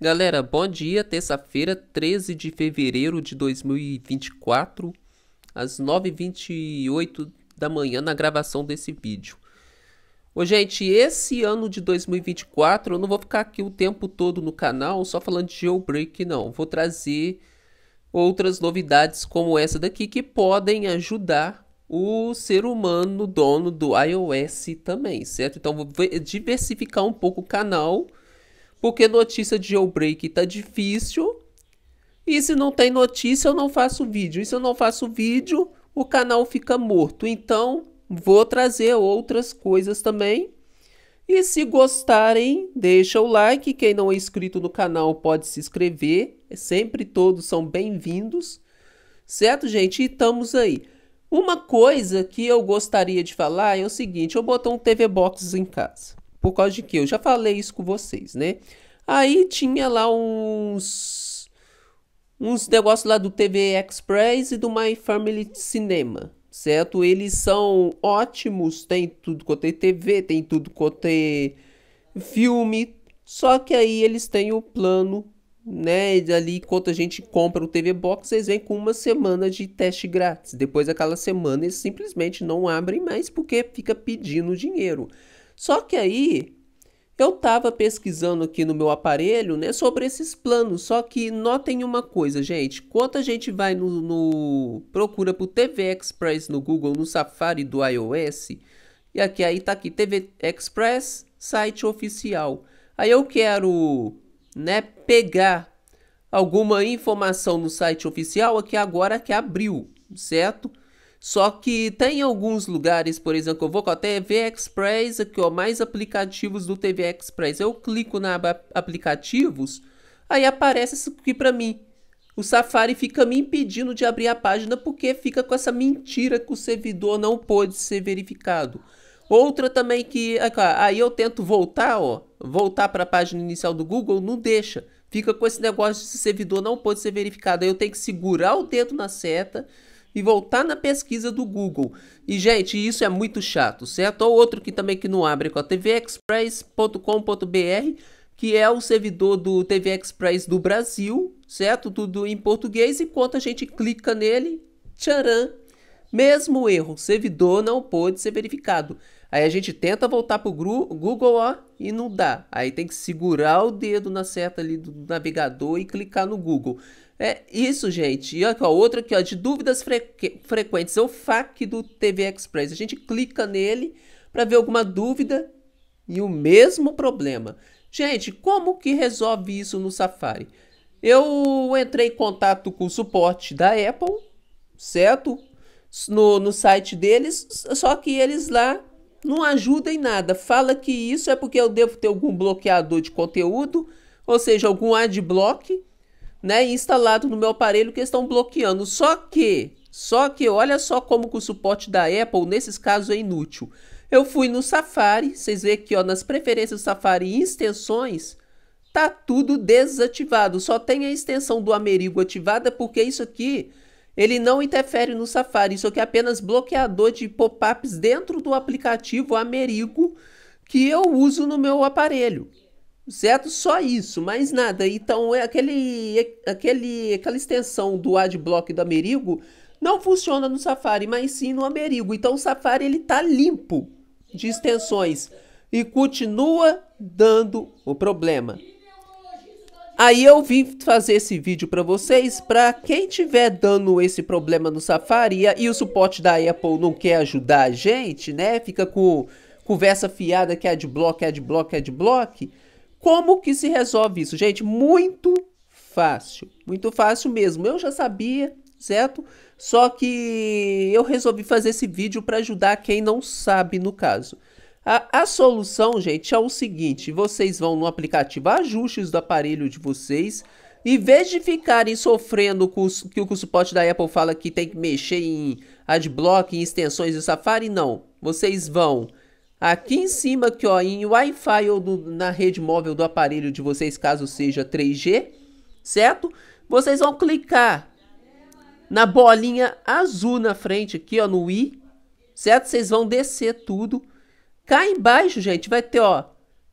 Galera, bom dia, terça-feira, 13 de fevereiro de 2024, às 9h28 da manhã, na gravação desse vídeo. Ô, gente, esse ano de 2024, eu não vou ficar aqui o tempo todo no canal só falando de jailbreak, não. Vou trazer outras novidades como essa daqui que podem ajudar o ser humano dono do iOS também, certo? Então, vou diversificar um pouco o canal porque notícia de jailbreak tá difícil. E se não tem notícia, eu não faço vídeo. E se eu não faço vídeo, o canal fica morto. Então, vou trazer outras coisas também. E se gostarem, deixa o like. Quem não é inscrito no canal pode se inscrever. É sempre todos são bem-vindos. Certo, gente? E estamos aí. Uma coisa que eu gostaria de falar é o seguinte: eu botou um TV Box em casa. Por causa de que eu já falei isso com vocês, né? Aí tinha lá uns uns negócios lá do TV Express e do My Family Cinema, certo? Eles são ótimos, tem tudo quanto é TV, tem tudo quanto é filme, só que aí eles têm o plano né? E ali, enquanto a gente compra o TV Box, eles vêm com uma semana de teste grátis. Depois daquela semana, eles simplesmente não abrem mais porque fica pedindo dinheiro. Só que aí eu estava pesquisando aqui no meu aparelho, né, sobre esses planos. Só que notem uma coisa, gente. Quando a gente vai no, no procura por TV Express no Google, no Safari do iOS, e aqui aí tá aqui TV Express, site oficial. Aí eu quero, né, pegar alguma informação no site oficial aqui agora que abriu, certo? Só que tem alguns lugares, por exemplo, eu vou com a TV Express, aqui ó, é mais aplicativos do TV Express. Eu clico na aba aplicativos, aí aparece isso aqui para mim. O Safari fica me impedindo de abrir a página porque fica com essa mentira que o servidor não pôde ser verificado. Outra também que, é aí eu tento voltar, ó, voltar para a página inicial do Google, não deixa. Fica com esse negócio de servidor não pode ser verificado. Aí eu tenho que segurar o dedo na seta e voltar na pesquisa do Google. E, gente, isso é muito chato, certo? Ou outro que também que não abre com a tvexpress.com.br, que é o servidor do TV Express do Brasil, certo? Tudo em português. Enquanto a gente clica nele, tcharam! Mesmo erro, servidor não pôde ser verificado. Aí a gente tenta voltar para o Google ó, e não dá. Aí tem que segurar o dedo na seta ali do navegador e clicar no Google. É isso, gente. E aqui, outra outro aqui, ó, de dúvidas frequentes. É o FAQ do TV Express. A gente clica nele para ver alguma dúvida e o mesmo problema. Gente, como que resolve isso no Safari? Eu entrei em contato com o suporte da Apple, certo? No, no site deles, só que eles lá não ajudam em nada. Fala que isso é porque eu devo ter algum bloqueador de conteúdo, ou seja, algum adblock né, instalado no meu aparelho que estão bloqueando. Só que, só que olha só como que o suporte da Apple nesses casos é inútil. Eu fui no Safari, vocês veem aqui ó, nas preferências Safari e extensões, tá tudo desativado. Só tem a extensão do Amerigo ativada porque isso aqui ele não interfere no Safari, isso aqui é apenas bloqueador de pop-ups dentro do aplicativo Amerigo que eu uso no meu aparelho. Certo? Só isso, mais nada. Então, é aquele, é, aquele, aquela extensão do adblock do Amerigo não funciona no Safari, mas sim no Amerigo. Então, o Safari ele tá limpo de extensões e continua dando o problema. Aí eu vim fazer esse vídeo para vocês, para quem tiver dando esse problema no Safari e o suporte da Apple não quer ajudar a gente, né? Fica com conversa fiada que é adblock, adblock, adblock. Como que se resolve isso? Gente, muito fácil. Muito fácil mesmo. Eu já sabia, certo? Só que eu resolvi fazer esse vídeo para ajudar quem não sabe no caso. A, a, solução, gente, é o seguinte. Vocês vão no aplicativo Ajustes do aparelho de vocês. Em vez de ficarem sofrendo com o que o suporte da Apple fala que tem que mexer em adblock, em extensões do Safari, não. Vocês vão Aqui em cima, aqui, ó, em Wi-Fi ou do, na rede móvel do aparelho de vocês, caso seja 3G, certo? Vocês vão clicar na bolinha azul na frente aqui, ó, no i, certo? Vocês vão descer tudo. Cá embaixo, gente, vai ter, ó,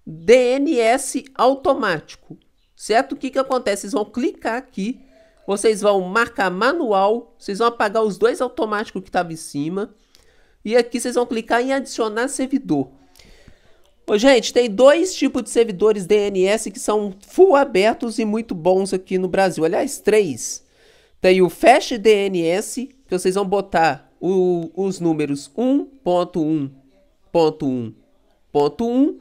DNS automático, certo? O que que acontece? Vocês vão clicar aqui, vocês vão marcar manual, vocês vão apagar os dois automáticos que estavam em cima, e aqui vocês vão clicar em adicionar servidor. Ô, gente, tem dois tipos de servidores DNS que são full abertos e muito bons aqui no Brasil. Aliás, três. Tem o Fast DNS, que vocês vão botar o, os números 1.1.1.1.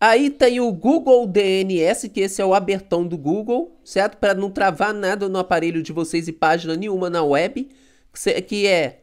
Aí tem o Google DNS, que esse é o abertão do Google, certo? Para não travar nada no aparelho de vocês e página nenhuma na web, que é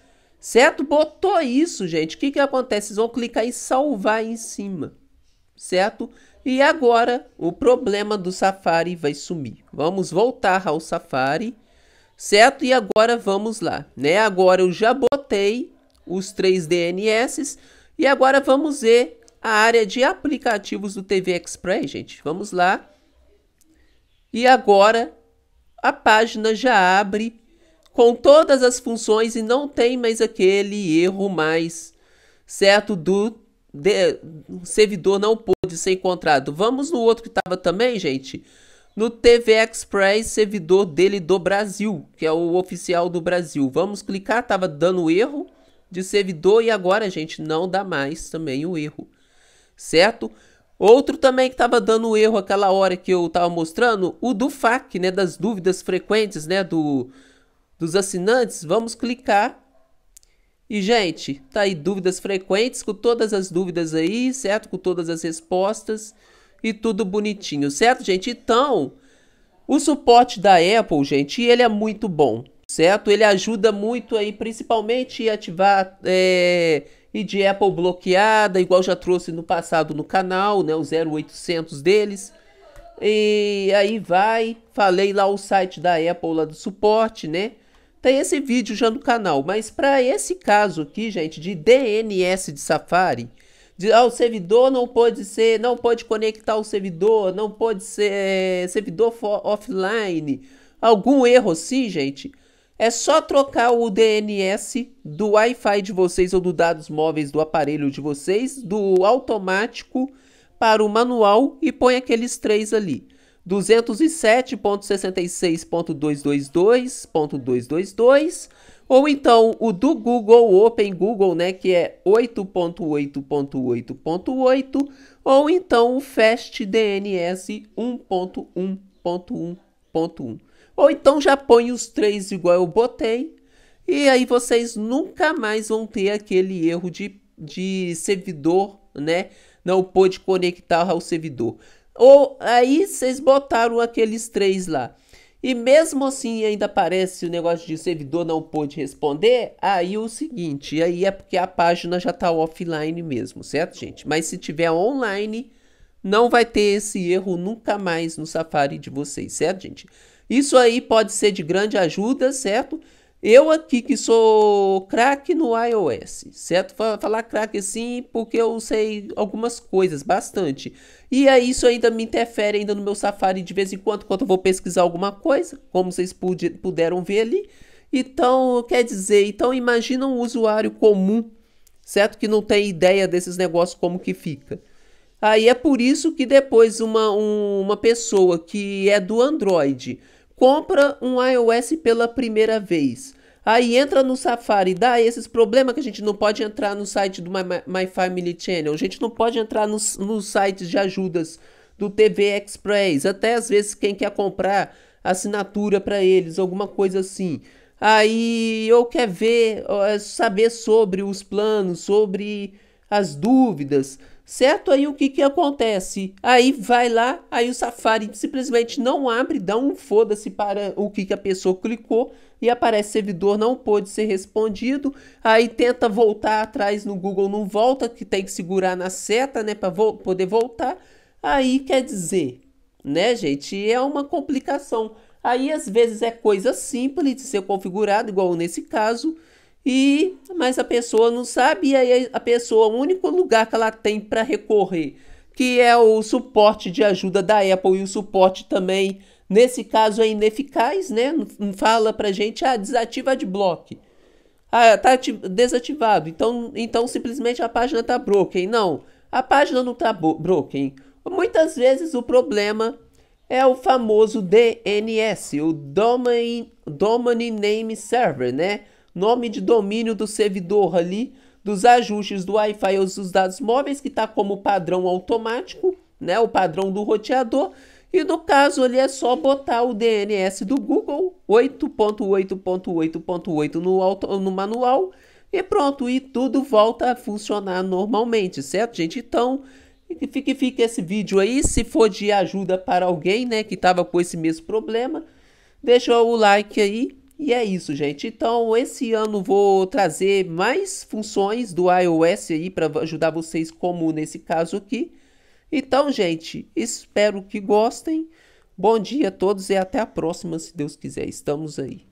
Certo? Botou isso, gente. O que, que acontece? Vocês vão clicar em salvar em cima. Certo? E agora o problema do Safari vai sumir. Vamos voltar ao Safari. Certo? E agora vamos lá. Né? Agora eu já botei os três DNS. E agora vamos ver a área de aplicativos do TV Express, gente. Vamos lá. E agora a página já abre com todas as funções e não tem mais aquele erro mais, certo? Do de, servidor não pôde ser encontrado. Vamos no outro que estava também, gente. No TV Express, servidor dele do Brasil, que é o oficial do Brasil. Vamos clicar, estava dando erro de servidor e agora, gente, não dá mais também o erro, certo? Outro também que estava dando erro aquela hora que eu estava mostrando, o do FAQ, né, das dúvidas frequentes, né, do dos assinantes, vamos clicar. E, gente, tá aí dúvidas frequentes, com todas as dúvidas aí, certo? Com todas as respostas e tudo bonitinho, certo, gente? Então, o suporte da Apple, gente, ele é muito bom, certo? Ele ajuda muito aí, principalmente ativar é, e de Apple bloqueada, igual já trouxe no passado no canal, né? O 0800 deles. E aí vai, falei lá o site da Apple lá do suporte, né? tem esse vídeo já no canal, mas para esse caso aqui, gente, de DNS de Safari, de, ah, o servidor não pode ser, não pode conectar o servidor, não pode ser eh, servidor for, offline, algum erro assim, gente, é só trocar o DNS do Wi-Fi de vocês ou do dados móveis do aparelho de vocês, do automático para o manual e põe aqueles três ali. 207.66.222.222 ou então o do Google Open Google, né, que é 8.8.8.8, ou então o Fast DNS 1.1.1.1. Ou então já põe os três igual eu botei, e aí vocês nunca mais vão ter aquele erro de, de servidor, né, não pôde conectar ao servidor. Ou aí vocês botaram aqueles três lá. E mesmo assim ainda aparece o negócio de servidor não pôde responder. Aí é o seguinte, aí é porque a página já está offline mesmo, certo, gente? Mas se tiver online, não vai ter esse erro nunca mais no Safari de vocês, certo, gente? Isso aí pode ser de grande ajuda, certo? Eu aqui que sou craque no iOS, certo? Falar craque sim, porque eu sei algumas coisas, bastante. E aí isso ainda me interfere ainda no meu Safari de vez em quando, quando eu vou pesquisar alguma coisa, como vocês puderam ver ali. Então, quer dizer, então imagina um usuário comum, certo? Que não tem ideia desses negócios como que fica. Aí é por isso que depois uma, um, uma pessoa que é do Android compra um iOS pela primeira vez. Aí entra no Safari, dá esses problemas que a gente não pode entrar no site do My, My, Family Channel, a gente não pode entrar nos, nos sites de ajudas do TV Express, até às vezes quem quer comprar assinatura para eles, alguma coisa assim. Aí eu quer ver, é saber sobre os planos, sobre as dúvidas, Certo? Aí o que, que acontece? Aí vai lá, aí o Safari simplesmente não abre, dá um foda-se para o que, que a pessoa clicou e aparece servidor não pôde ser respondido. Aí tenta voltar atrás no Google, não volta, que tem que segurar na seta, né, para vo poder voltar. Aí quer dizer, né, gente, é uma complicação. Aí às vezes é coisa simples de ser configurado, igual nesse caso, e mas a pessoa não sabe e aí a pessoa o único lugar que ela tem para recorrer que é o suporte de ajuda da Apple e o suporte também nesse caso é ineficaz né não fala para gente ah desativa de bloco ah tá desativado então então simplesmente a página tá broken não a página não tá broken muitas vezes o problema é o famoso DNS, o Domain, Domain Name Server, né? nome de domínio do servidor ali, dos ajustes do Wi-Fi ou dos dados móveis, que está como padrão automático, né, o padrão do roteador. E no caso ali é só botar o DNS do Google 8.8.8.8 no, auto, no manual e pronto, e tudo volta a funcionar normalmente, certo, gente? Então, fique, fique esse vídeo aí, se for de ajuda para alguém, né, que estava com esse mesmo problema, deixa o like aí e é isso, gente. Então, esse ano vou trazer mais funções do iOS aí para ajudar vocês, como nesse caso aqui. Então, gente, espero que gostem. Bom dia a todos e até a próxima, se Deus quiser. Estamos aí.